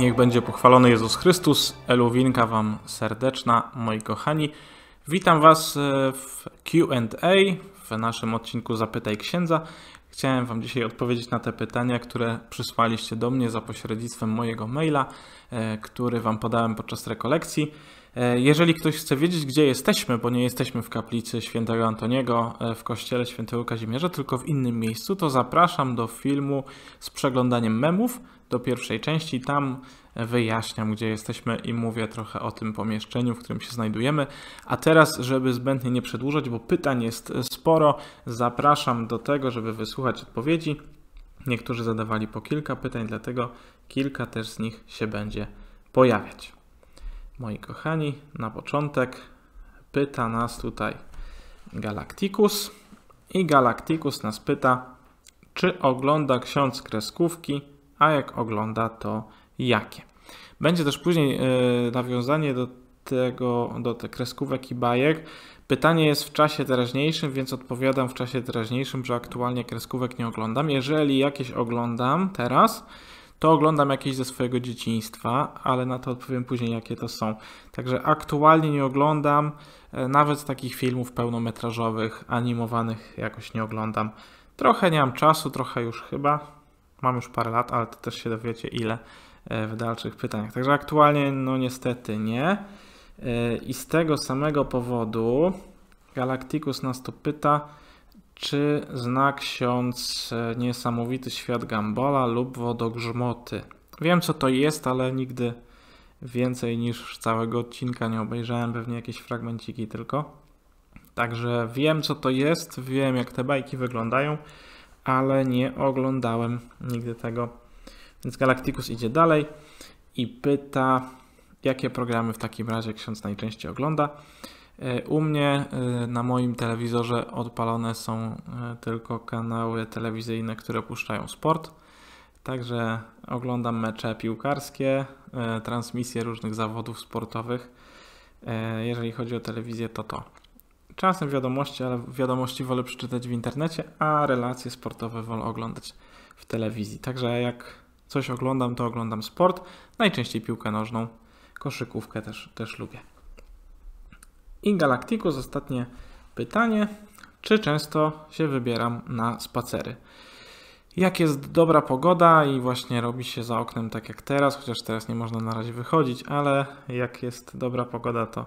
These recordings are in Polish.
Niech będzie pochwalony Jezus Chrystus. Eluwinka Wam serdeczna, moi kochani. Witam Was e, w QA, w naszym odcinku Zapytaj Księdza. Chciałem Wam dzisiaj odpowiedzieć na te pytania, które przysłaliście do mnie za pośrednictwem mojego maila, e, który Wam podałem podczas rekolekcji. E, jeżeli ktoś chce wiedzieć, gdzie jesteśmy, bo nie jesteśmy w kaplicy świętego Antoniego w kościele świętego Kazimierza, tylko w innym miejscu, to zapraszam do filmu z przeglądaniem memów do pierwszej części. Tam wyjaśniam, gdzie jesteśmy i mówię trochę o tym pomieszczeniu, w którym się znajdujemy. A teraz, żeby zbędnie nie przedłużać, bo pytań jest sporo, zapraszam do tego, żeby wysłuchać odpowiedzi. Niektórzy zadawali po kilka pytań, dlatego kilka też z nich się będzie pojawiać. Moi kochani, na początek pyta nas tutaj Galacticus i Galacticus nas pyta, czy ogląda ksiądz kreskówki a jak ogląda, to jakie. Będzie też później e, nawiązanie do tego, do tych kreskówek i bajek. Pytanie jest w czasie teraźniejszym, więc odpowiadam w czasie teraźniejszym, że aktualnie kreskówek nie oglądam. Jeżeli jakieś oglądam teraz, to oglądam jakieś ze swojego dzieciństwa, ale na to odpowiem później, jakie to są. Także aktualnie nie oglądam e, nawet takich filmów pełnometrażowych, animowanych jakoś nie oglądam. Trochę nie mam czasu, trochę już chyba, mam już parę lat, ale to też się dowiecie ile e, w dalszych pytaniach. Także aktualnie no niestety nie. E, I z tego samego powodu Galacticus nas tu pyta, czy zna ksiądz e, niesamowity świat Gambola lub wodogrzmoty. Wiem co to jest, ale nigdy więcej niż całego odcinka nie obejrzałem, pewnie jakieś fragmenciki tylko. Także wiem co to jest, wiem jak te bajki wyglądają ale nie oglądałem nigdy tego. Więc Galacticus idzie dalej i pyta, jakie programy w takim razie ksiądz najczęściej ogląda. E, u mnie e, na moim telewizorze odpalone są e, tylko kanały telewizyjne, które puszczają sport. Także oglądam mecze piłkarskie, transmisje różnych zawodów sportowych. Jeżeli chodzi o telewizję, to to. Czasem wiadomości, ale wiadomości wolę przeczytać w internecie, a relacje sportowe wolę oglądać w telewizji. Także jak coś oglądam, to oglądam sport, najczęściej piłkę nożną, koszykówkę też, też lubię. I Galacticus, ostatnie pytanie. Czy często się wybieram na spacery? Jak jest dobra pogoda i właśnie robi się za oknem tak jak teraz, chociaż teraz nie można na razie wychodzić, ale jak jest dobra pogoda, to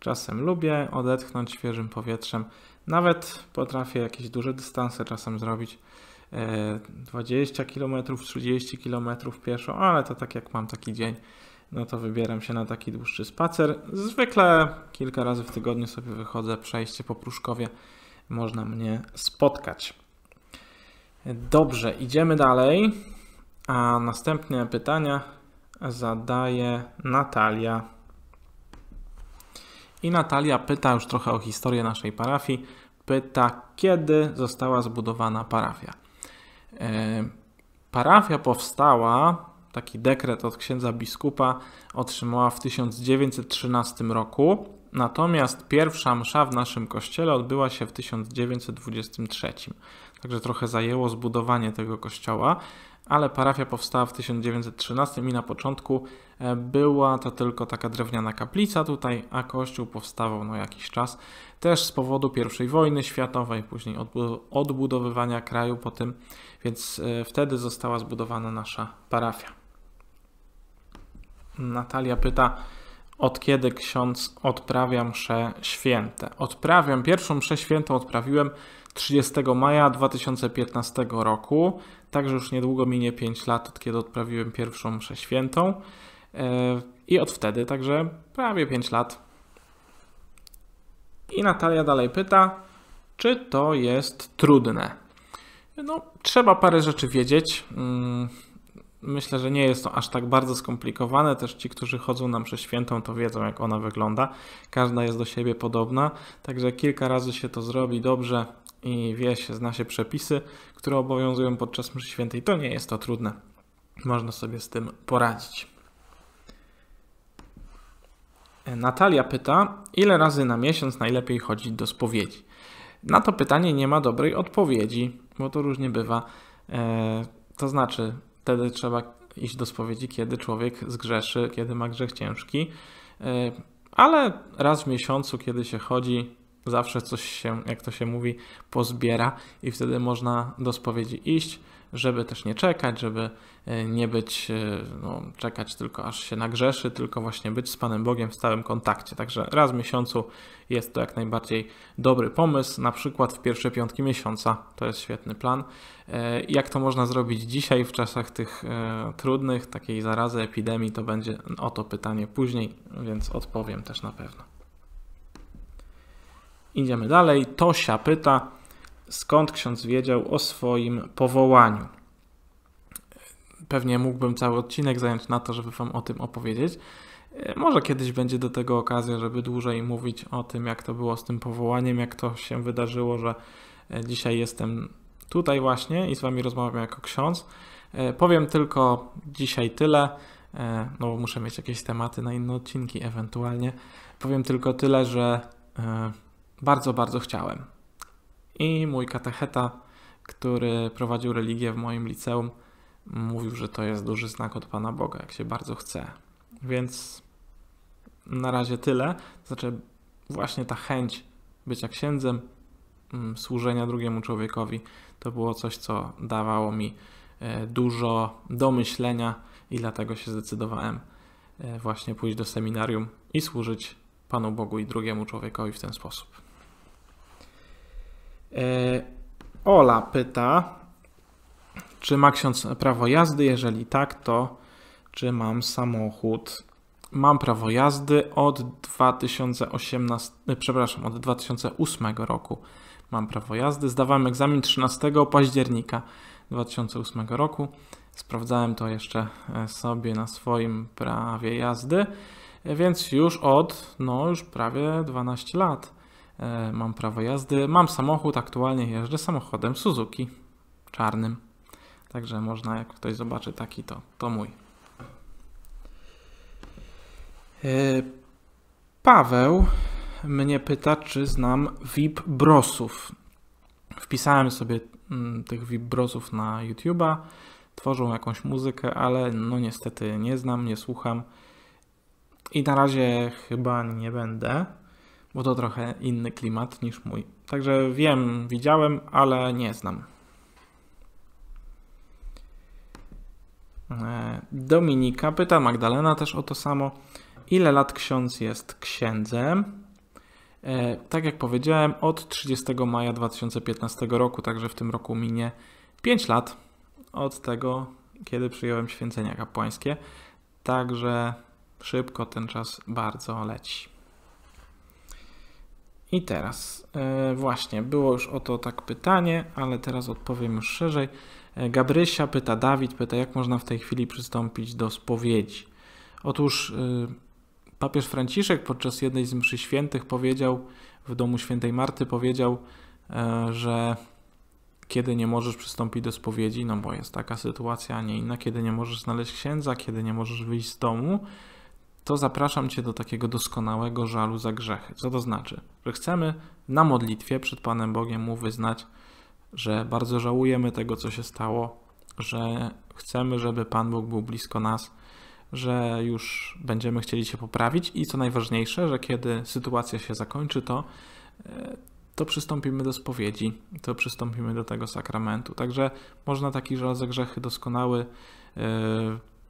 Czasem lubię odetchnąć świeżym powietrzem. Nawet potrafię jakieś duże dystanse czasem zrobić. 20 km, 30 km pieszo, ale to tak jak mam taki dzień, no to wybieram się na taki dłuższy spacer. Zwykle kilka razy w tygodniu sobie wychodzę, przejście po Pruszkowie, można mnie spotkać. Dobrze, idziemy dalej. A następne pytania zadaje Natalia. I Natalia pyta już trochę o historię naszej parafii. Pyta, kiedy została zbudowana parafia. E, parafia powstała, taki dekret od księdza biskupa otrzymała w 1913 roku, natomiast pierwsza msza w naszym kościele odbyła się w 1923. Także trochę zajęło zbudowanie tego kościoła ale parafia powstała w 1913 i na początku e, była to tylko taka drewniana kaplica tutaj, a kościół powstawał no jakiś czas też z powodu I wojny światowej, później odbudowywania kraju po tym, więc e, wtedy została zbudowana nasza parafia. Natalia pyta, od kiedy ksiądz odprawia msze święte? Odprawiam, pierwszą mszę świętą odprawiłem 30 maja 2015 roku, także już niedługo minie 5 lat, od kiedy odprawiłem pierwszą mszę świętą. E, I od wtedy, także prawie 5 lat. I Natalia dalej pyta, czy to jest trudne? No, trzeba parę rzeczy wiedzieć. Mm, myślę, że nie jest to aż tak bardzo skomplikowane. Też ci, którzy chodzą nam przez świętą, to wiedzą, jak ona wygląda. Każda jest do siebie podobna, także kilka razy się to zrobi dobrze i wie się, zna się przepisy, które obowiązują podczas mszy świętej, to nie jest to trudne. Można sobie z tym poradzić. Natalia pyta, ile razy na miesiąc najlepiej chodzić do spowiedzi? Na to pytanie nie ma dobrej odpowiedzi, bo to różnie bywa. E, to znaczy, wtedy trzeba iść do spowiedzi, kiedy człowiek zgrzeszy, kiedy ma grzech ciężki, e, ale raz w miesiącu, kiedy się chodzi, zawsze coś się, jak to się mówi, pozbiera i wtedy można do spowiedzi iść, żeby też nie czekać, żeby e, nie być, e, no, czekać tylko aż się nagrzeszy, tylko właśnie być z Panem Bogiem w stałym kontakcie. Także raz w miesiącu jest to jak najbardziej dobry pomysł, na przykład w pierwsze piątki miesiąca. To jest świetny plan. E, jak to można zrobić dzisiaj w czasach tych trudnych, takiej zarazy, epidemii, to będzie o to pytanie później, więc odpowiem też na pewno. Idziemy dalej. Tosia pyta, skąd ksiądz wiedział o swoim powołaniu. Pewnie mógłbym cały odcinek zająć na to, żeby Wam o tym opowiedzieć. E, może kiedyś będzie do tego okazja, żeby dłużej mówić o tym, jak to było z tym powołaniem, jak to się wydarzyło, że e, dzisiaj jestem tutaj właśnie i z Wami rozmawiam jako ksiądz. E, powiem tylko dzisiaj tyle, no bo muszę mieć jakieś tematy na inne odcinki ewentualnie. Powiem tylko tyle, że bardzo, bardzo chciałem. I mój katecheta, który prowadził religię w moim liceum, mówił, że to jest duży znak od Pana Boga, jak się bardzo chce. Więc na razie tyle. Znaczy, właśnie ta chęć bycia księdzem, mm, służenia drugiemu człowiekowi, to było coś, co dawało mi e, dużo do myślenia i dlatego się zdecydowałem e, właśnie pójść do seminarium i służyć Panu Bogu i drugiemu człowiekowi w ten sposób. E, Ola pyta, czy ma ksiądz prawo jazdy? Jeżeli tak, to czy mam samochód? Mam prawo jazdy od 2018, przepraszam, od 2008 roku. Mam prawo jazdy. Zdawałem egzamin 13 października 2008 roku. Sprawdzałem to jeszcze e, sobie na swoim prawie jazdy, e, więc już od, no już prawie 12 lat. E, mam prawo jazdy, mam samochód, aktualnie jeżdżę samochodem Suzuki czarnym. Także można, jak ktoś zobaczy taki, to, to mój. E, Paweł mnie pyta, czy znam VIP brosów. Wpisałem sobie mm, tych VIP brosów na YouTube'a. Tworzą jakąś muzykę, ale no niestety nie znam, nie słucham. I na razie chyba nie będę bo to trochę inny klimat niż mój. Także wiem, widziałem, ale nie znam. E, Dominika pyta, Magdalena też o to samo. Ile lat ksiądz jest księdzem? E, tak jak powiedziałem, od 30 maja 2015 roku, także w tym roku minie 5 lat od tego, kiedy przyjąłem święcenia kapłańskie. Także szybko ten czas bardzo leci. I teraz e, właśnie, było już o to tak pytanie, ale teraz odpowiem już szerzej. E, Gabrysia pyta, Dawid pyta, jak można w tej chwili przystąpić do spowiedzi. Otóż e, papież Franciszek podczas jednej z mszy świętych powiedział, w domu świętej Marty powiedział, że kiedy nie możesz przystąpić do spowiedzi, no bo jest taka sytuacja, a nie inna, kiedy nie możesz znaleźć księdza, kiedy nie możesz wyjść z domu, to zapraszam Cię do takiego doskonałego żalu za grzechy. Co to znaczy? Że chcemy na modlitwie przed Panem Bogiem Mu wyznać, że bardzo żałujemy tego, co się stało, że chcemy, żeby Pan Bóg był blisko nas, że już będziemy chcieli się poprawić i co najważniejsze, że kiedy sytuacja się zakończy, to, e, to przystąpimy do spowiedzi, to przystąpimy do tego sakramentu. Także można taki żal za grzechy doskonały e,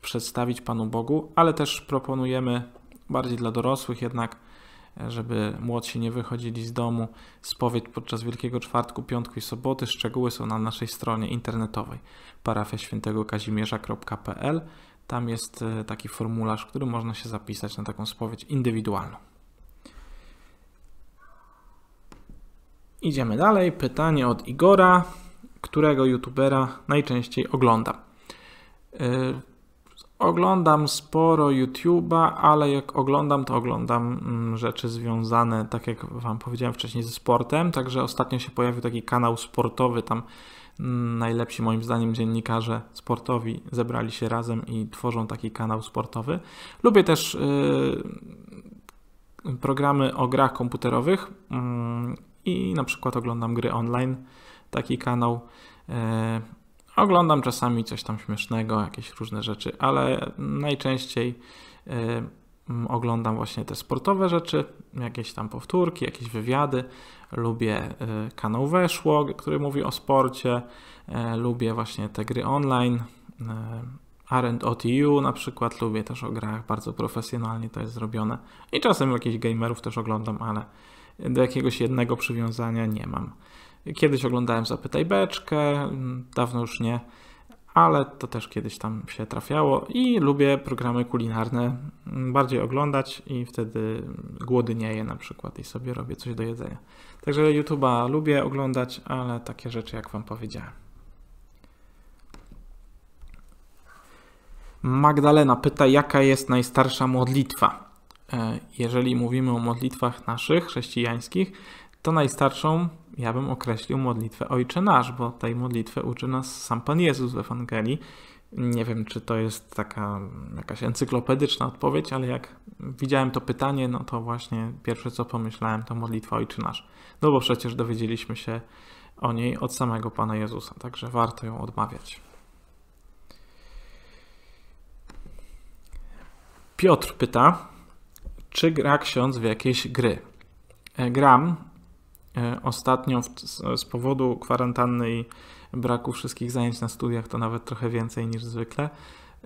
przedstawić Panu Bogu, ale też proponujemy bardziej dla dorosłych jednak, żeby młodsi nie wychodzili z domu, spowiedź podczas Wielkiego Czwartku, Piątku i Soboty. Szczegóły są na naszej stronie internetowej parafiaświętegokazimierza.pl. Tam jest e, taki formularz, który można się zapisać na taką spowiedź indywidualną. Idziemy dalej. Pytanie od Igora, którego youtubera najczęściej ogląda. E, Oglądam sporo YouTube'a, ale jak oglądam, to oglądam mm, rzeczy związane, tak jak Wam powiedziałem wcześniej, ze sportem. Także ostatnio się pojawił taki kanał sportowy. Tam mm, najlepsi, moim zdaniem, dziennikarze sportowi zebrali się razem i tworzą taki kanał sportowy. Lubię też yy, programy o grach komputerowych mm, i na przykład oglądam gry online. Taki kanał. Yy, Oglądam czasami coś tam śmiesznego, jakieś różne rzeczy, ale najczęściej y, oglądam właśnie te sportowe rzeczy, jakieś tam powtórki, jakieś wywiady. Lubię y, kanał Weszło, który mówi o sporcie. Y, lubię właśnie te gry online. Y, Arend OTU na przykład lubię też o grach, bardzo profesjonalnie to jest zrobione. I czasem jakichś gamerów też oglądam, ale do jakiegoś jednego przywiązania nie mam. Kiedyś oglądałem Zapytaj Beczkę, mm, dawno już nie, ale to też kiedyś tam się trafiało i lubię programy kulinarne mm, bardziej oglądać i wtedy je na przykład i sobie robię coś do jedzenia. Także YouTube'a lubię oglądać, ale takie rzeczy jak Wam powiedziałem. Magdalena pyta, jaka jest najstarsza modlitwa? E, jeżeli mówimy o modlitwach naszych, chrześcijańskich, to najstarszą ja bym określił modlitwę Ojcze Nasz, bo tej modlitwy uczy nas sam Pan Jezus w Ewangelii. Nie wiem, czy to jest taka jakaś encyklopedyczna odpowiedź, ale jak widziałem to pytanie, no to właśnie pierwsze co pomyślałem to modlitwa Ojcze Nasz. No bo przecież dowiedzieliśmy się o niej od samego Pana Jezusa, także warto ją odmawiać. Piotr pyta, czy gra ksiądz w jakieś gry? E, gram, ostatnio w, z powodu kwarantanny i braku wszystkich zajęć na studiach to nawet trochę więcej niż zwykle.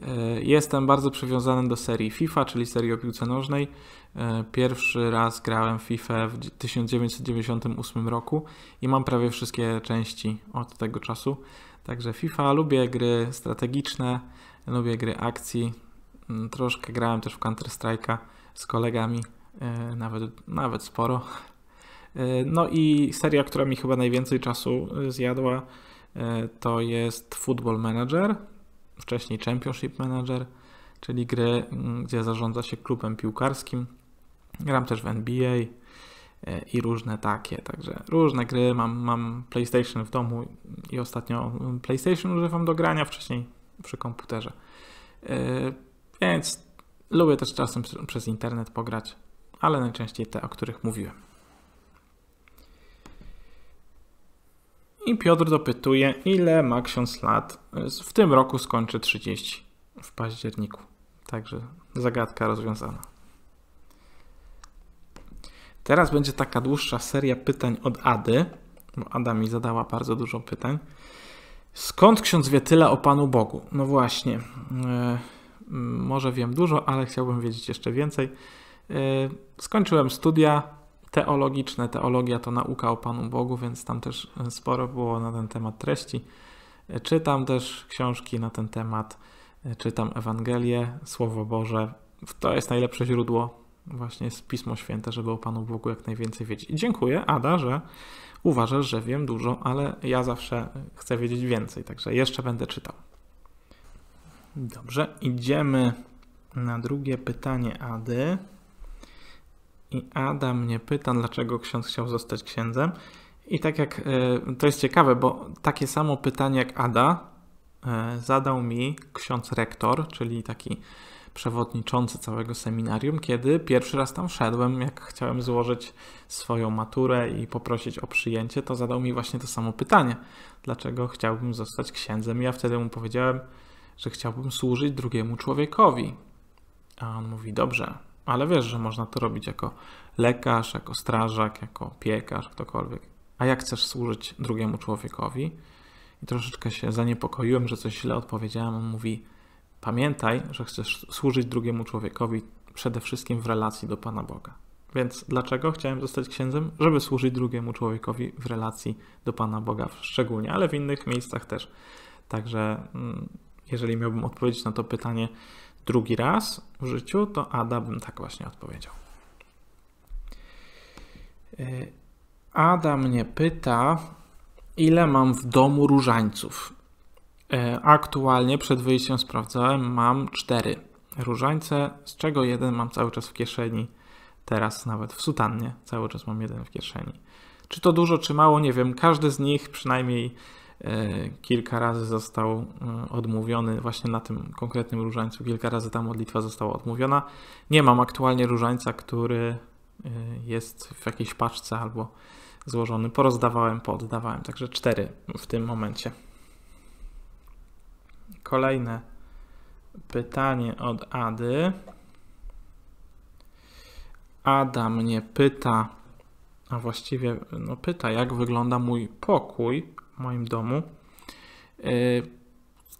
E, jestem bardzo przywiązany do serii FIFA, czyli serii o piłce nożnej. E, pierwszy raz grałem FIFA w 1998 roku i mam prawie wszystkie części od tego czasu. Także FIFA, lubię gry strategiczne, lubię gry akcji. Mm, troszkę grałem też w Counter-Strike'a z kolegami, e, nawet, nawet sporo, E, no i seria, która mi chyba najwięcej czasu e, zjadła, e, to jest Football Manager, wcześniej Championship Manager, czyli gry, gdzie zarządza się klubem piłkarskim. Gram też w NBA i różne takie, także różne gry. Mam, mam PlayStation w domu i ostatnio PlayStation używam do grania, wcześniej przy komputerze. Więc lubię też czasem przez internet pograć, ale najczęściej te, o których mówiłem. I Piotr dopytuje, ile ma ksiądz lat. W tym roku skończy 30 w październiku. Także zagadka rozwiązana. Teraz będzie taka dłuższa seria pytań od Ady, bo Ada mi zadała bardzo dużo pytań. Skąd ksiądz wie tyle o Panu Bogu? No właśnie, e, może wiem dużo, ale chciałbym wiedzieć jeszcze więcej. E, skończyłem studia teologiczne. Teologia to nauka o Panu Bogu, więc tam też e, sporo było na ten temat treści. E, czytam też książki na ten temat, e, czytam Ewangelię, Słowo Boże. To jest najlepsze źródło, właśnie jest Pismo Święte, żeby o Panu Bogu jak najwięcej wiedzieć. I dziękuję, Ada, że uważasz, że wiem dużo, ale ja zawsze chcę wiedzieć więcej, także jeszcze będę czytał. Dobrze, idziemy na drugie pytanie Ady. I Ada mnie pyta, dlaczego ksiądz chciał zostać księdzem. I tak jak e, to jest ciekawe, bo takie samo pytanie jak Ada e, zadał mi ksiądz rektor, czyli taki przewodniczący całego seminarium, kiedy pierwszy raz tam wszedłem, jak chciałem złożyć swoją maturę i poprosić o przyjęcie, to zadał mi właśnie to samo pytanie: dlaczego chciałbym zostać księdzem? Ja wtedy mu powiedziałem, że chciałbym służyć drugiemu człowiekowi. A on mówi: Dobrze, ale wiesz, że można to robić jako lekarz, jako strażak, jako piekarz, ktokolwiek. A jak chcesz służyć drugiemu człowiekowi? I troszeczkę się zaniepokoiłem, że coś źle odpowiedziałem. On mówi: Pamiętaj, że chcesz służyć drugiemu człowiekowi przede wszystkim w relacji do Pana Boga. Więc dlaczego chciałem zostać księdzem? Żeby służyć drugiemu człowiekowi w relacji do Pana Boga szczególnie, ale w innych miejscach też. Także mm, jeżeli miałbym odpowiedzieć na to pytanie, drugi raz w życiu, to Ada bym tak właśnie odpowiedział. E, Ada mnie pyta, ile mam w domu różańców. E, aktualnie przed wyjściem sprawdzałem, mam cztery różańce, z czego jeden mam cały czas w kieszeni. Teraz nawet w sutannie cały czas mam jeden w kieszeni. Czy to dużo, czy mało, nie wiem. Każdy z nich przynajmniej E, kilka razy został e, odmówiony, właśnie na tym konkretnym różańcu, kilka razy ta modlitwa została odmówiona. Nie mam aktualnie różańca, który e, jest w jakiejś paczce albo złożony. Porozdawałem, pooddawałem, także cztery w tym momencie. Kolejne pytanie od Ady. Ada mnie pyta, a właściwie no pyta, jak wygląda mój pokój w moim domu. Y,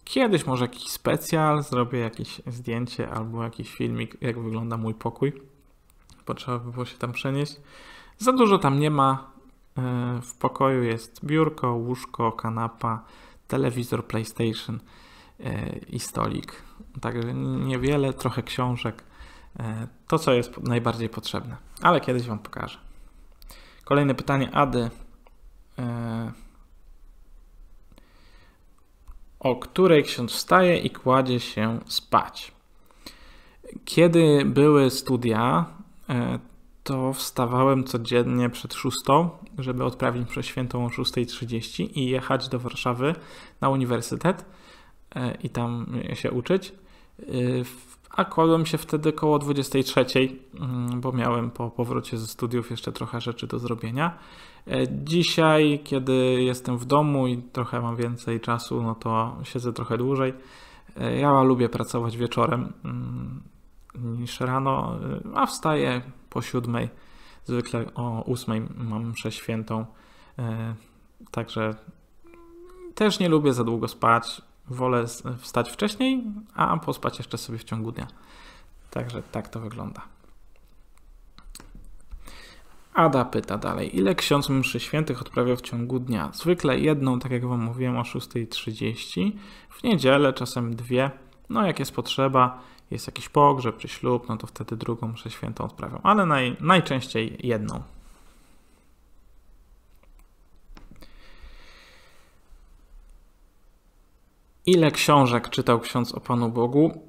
kiedyś może jakiś specjal, zrobię jakieś zdjęcie albo jakiś filmik, jak wygląda mój pokój, bo trzeba by było się tam przenieść. Za dużo tam nie ma. Y, w pokoju jest biurko, łóżko, kanapa, telewizor, PlayStation y, i stolik. Także niewiele, trochę książek. To, co jest najbardziej potrzebne. Ale kiedyś Wam pokażę. Kolejne pytanie Ady o której ksiądz wstaje i kładzie się spać. Kiedy były studia, e, to wstawałem codziennie przed szóstą, żeby odprawić przez świętą o 6.30 i jechać do Warszawy na uniwersytet e, i tam się uczyć. E, a kładłem się wtedy koło 23, mm, bo miałem po powrocie ze studiów jeszcze trochę rzeczy do zrobienia. E, dzisiaj, kiedy jestem w domu i trochę mam więcej czasu, no to siedzę trochę dłużej. E, ja lubię pracować wieczorem mm, niż rano, e, a wstaję po siódmej. Zwykle o ósmej mam mszę świętą. Także też nie lubię za długo spać wolę wstać wcześniej, a pospać jeszcze sobie w ciągu dnia. Także tak to wygląda. Ada pyta dalej, ile ksiądz mszy świętych odprawia w ciągu dnia? Zwykle jedną, tak jak Wam mówiłem, o 6.30, w niedzielę czasem dwie, no jak jest potrzeba, jest jakiś pogrzeb czy ślub, no to wtedy drugą mszę świętą odprawiam, ale naj, najczęściej jedną. Ile książek czytał ksiądz o Panu Bogu?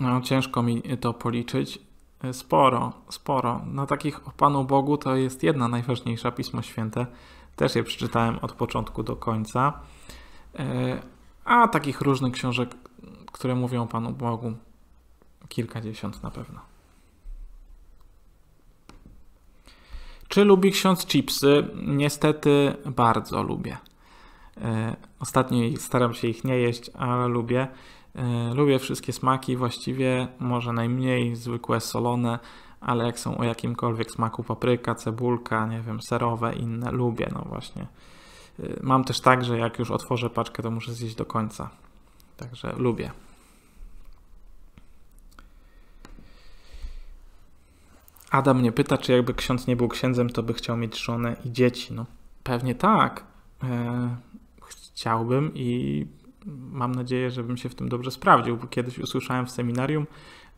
No, ciężko mi to policzyć. E, sporo, sporo. Na takich o Panu Bogu to jest jedna najważniejsza Pismo Święte. Też je przeczytałem od początku do końca. E, a takich różnych książek, które mówią o Panu Bogu, kilkadziesiąt na pewno. Czy lubi ksiądz chipsy? Niestety bardzo lubię. E, ostatnio staram się ich nie jeść, ale lubię. E, lubię wszystkie smaki właściwie, może najmniej zwykłe solone, ale jak są o jakimkolwiek smaku papryka, cebulka, nie wiem, serowe, inne, lubię, no właśnie. E, mam też tak, że jak już otworzę paczkę, to muszę zjeść do końca. Także lubię. Adam mnie pyta, czy jakby ksiądz nie był księdzem, to by chciał mieć żonę i dzieci. No pewnie tak chciałbym i mam nadzieję, że bym się w tym dobrze sprawdził, bo kiedyś usłyszałem w seminarium,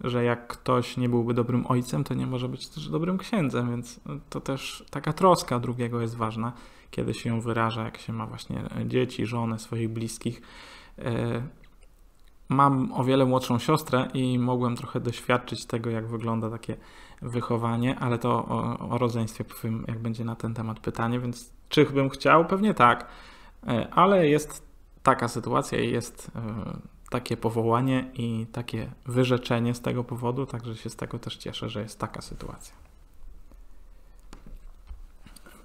że jak ktoś nie byłby dobrym ojcem, to nie może być też dobrym księdzem, więc to też taka troska drugiego jest ważna, kiedy się ją wyraża, jak się ma właśnie dzieci, żonę, swoich bliskich. E, mam o wiele młodszą siostrę i mogłem trochę doświadczyć tego, jak wygląda takie wychowanie, ale to o, o rodzeństwie powiem, jak będzie na ten temat pytanie, więc czy bym chciał? Pewnie tak E, ale jest taka sytuacja i jest e, takie powołanie i takie wyrzeczenie z tego powodu, także się z tego też cieszę, że jest taka sytuacja.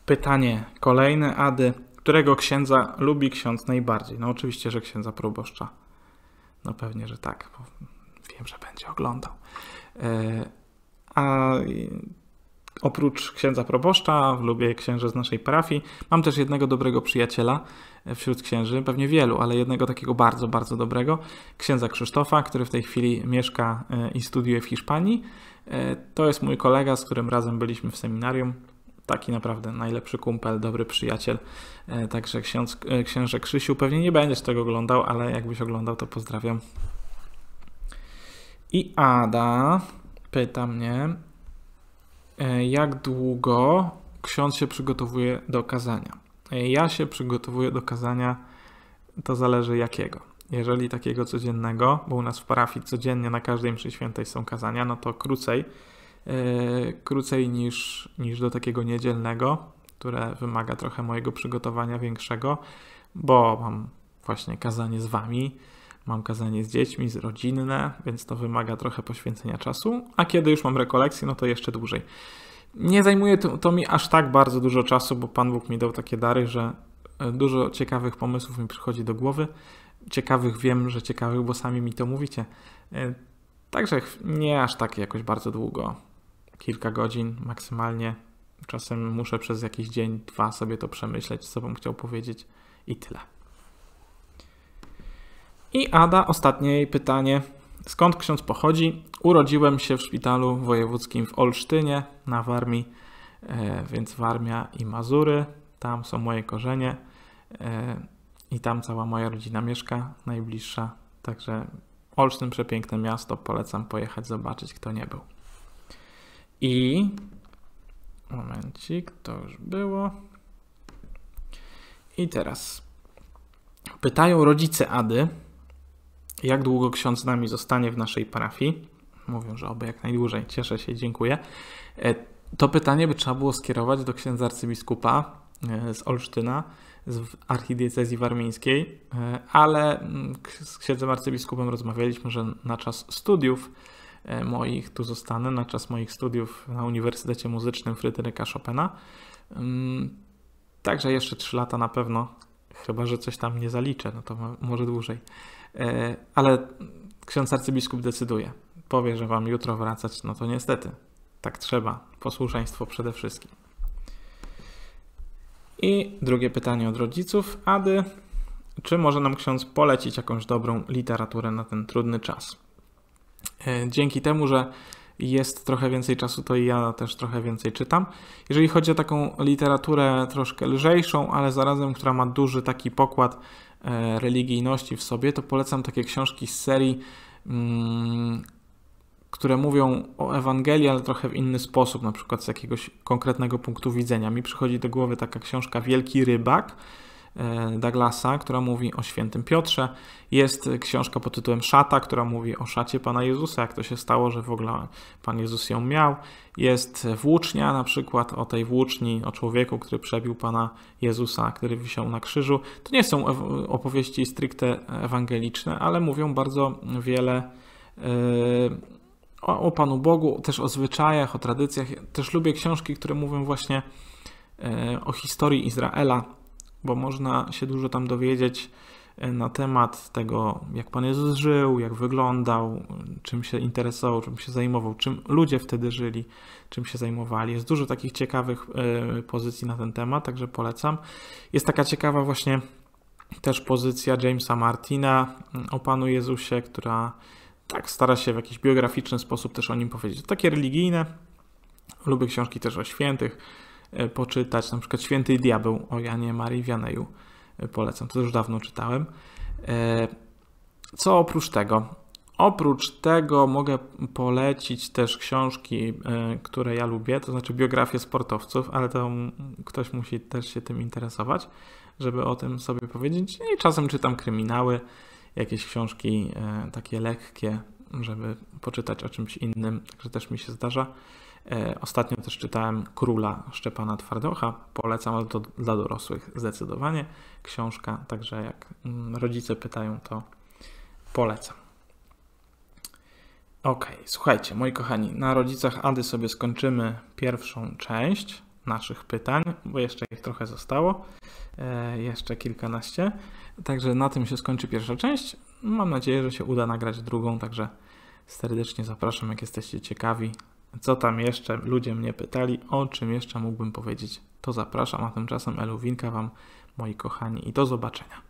Pytanie kolejne Ady. Którego księdza lubi ksiądz najbardziej? No oczywiście, że księdza proboszcza. No pewnie, że tak, bo wiem, że będzie oglądał. E, a Oprócz księdza proboszcza, lubię księży z naszej parafii. Mam też jednego dobrego przyjaciela e, wśród księży, pewnie wielu, ale jednego takiego bardzo, bardzo dobrego, księdza Krzysztofa, który w tej chwili mieszka e, i studiuje w Hiszpanii. E, to jest mój kolega, z którym razem byliśmy w seminarium. Taki naprawdę najlepszy kumpel, dobry przyjaciel. Także ksiądz, księże Krzysiu, pewnie nie będziesz tego oglądał, ale jakbyś oglądał, to pozdrawiam. I Ada pyta mnie, E, jak długo ksiądz się przygotowuje do kazania. E, ja się przygotowuję do kazania, to zależy jakiego. Jeżeli takiego codziennego, bo u nas w parafii codziennie na każdej mszy świętej są kazania, no to krócej, e, krócej niż, niż do takiego niedzielnego, które wymaga trochę mojego przygotowania większego, bo mam właśnie kazanie z wami, Mam kazanie z dziećmi, z rodzinne, więc to wymaga trochę poświęcenia czasu. A kiedy już mam rekolekcję, no to jeszcze dłużej. Nie zajmuje to, to mi aż tak bardzo dużo czasu, bo Pan Bóg mi dał takie dary, że e, dużo ciekawych pomysłów mi przychodzi do głowy. Ciekawych wiem, że ciekawych, bo sami mi to mówicie. E, także nie aż tak jakoś bardzo długo. Kilka godzin maksymalnie. Czasem muszę przez jakiś dzień, dwa sobie to przemyśleć, co bym chciał powiedzieć i tyle. I Ada, ostatnie pytanie. Skąd ksiądz pochodzi? Urodziłem się w szpitalu wojewódzkim w Olsztynie na Warmii, e, więc Warmia i Mazury. Tam są moje korzenie e, i tam cała moja rodzina mieszka, najbliższa. Także Olsztyn, przepiękne miasto, polecam pojechać zobaczyć, kto nie był. I momencik, to już było. I teraz pytają rodzice Ady, jak długo ksiądz z nami zostanie w naszej parafii. Mówią, że oby jak najdłużej. Cieszę się, dziękuję. E, to pytanie by trzeba było skierować do księdza arcybiskupa e, z Olsztyna, z archidiecezji warmińskiej, e, ale mm, z księdzem arcybiskupem rozmawialiśmy, że na czas studiów moich tu zostanę, na czas moich studiów na Uniwersytecie Muzycznym Fryderyka Chopina. Mm, także jeszcze 3 lata na pewno Chyba, że coś tam nie zaliczę, no to może dłużej. E, ale ksiądz arcybiskup decyduje. Powie, że wam jutro wracać, no to niestety. Tak trzeba. Posłuszeństwo przede wszystkim. I drugie pytanie od rodziców Ady. Czy może nam ksiądz polecić jakąś dobrą literaturę na ten trudny czas? E, dzięki temu, że jest trochę więcej czasu, to i ja też trochę więcej czytam. Jeżeli chodzi o taką literaturę troszkę lżejszą, ale zarazem, która ma duży taki pokład e, religijności w sobie, to polecam takie książki z serii, mm, które mówią o Ewangelii, ale trochę w inny sposób, na przykład z jakiegoś konkretnego punktu widzenia. Mi przychodzi do głowy taka książka Wielki Rybak, E, Douglasa, która mówi o świętym Piotrze. Jest książka pod tytułem Szata, która mówi o szacie Pana Jezusa, jak to się stało, że w ogóle Pan Jezus ją miał. Jest włócznia na przykład o tej włóczni, o człowieku, który przebił Pana Jezusa, który wisiał na krzyżu. To nie są opowieści stricte ewangeliczne, ale mówią bardzo wiele e, o, o Panu Bogu, też o zwyczajach, o tradycjach. Też lubię książki, które mówią właśnie e, o historii Izraela, bo można się dużo tam dowiedzieć e, na temat tego, jak Pan Jezus żył, jak wyglądał, czym się interesował, czym się zajmował, czym ludzie wtedy żyli, czym się zajmowali. Jest dużo takich ciekawych e, pozycji na ten temat, także polecam. Jest taka ciekawa właśnie też pozycja Jamesa Martina mm, o Panu Jezusie, która tak stara się w jakiś biograficzny sposób też o nim powiedzieć. Takie religijne. Lubię książki też o świętych E, poczytać, na przykład Święty Diabeł o Janie Marii Wianeju. E, polecam, to już dawno czytałem. E, co oprócz tego? Oprócz tego mogę polecić też książki, które ja lubię, to znaczy biografie sportowców, ale to ktoś musi też się tym interesować, żeby o tym sobie powiedzieć. I czasem czytam kryminały, jakieś książki takie lekkie, żeby poczytać o czymś innym, także też mi się zdarza. E, ostatnio też czytałem Króla Szczepana Twardocha. Polecam, ale to dla dorosłych zdecydowanie. Książka, także jak mm, rodzice pytają, to polecam. Ok, słuchajcie, moi kochani, na rodzicach Ady sobie skończymy pierwszą część naszych pytań, bo jeszcze ich trochę zostało, e, jeszcze kilkanaście. Także na tym się skończy pierwsza część. Mam nadzieję, że się uda nagrać drugą, także serdecznie zapraszam, jak jesteście ciekawi, co tam jeszcze ludzie mnie pytali, o czym jeszcze mógłbym powiedzieć, to zapraszam, a tymczasem Eluwinka Wam, moi kochani, i do zobaczenia.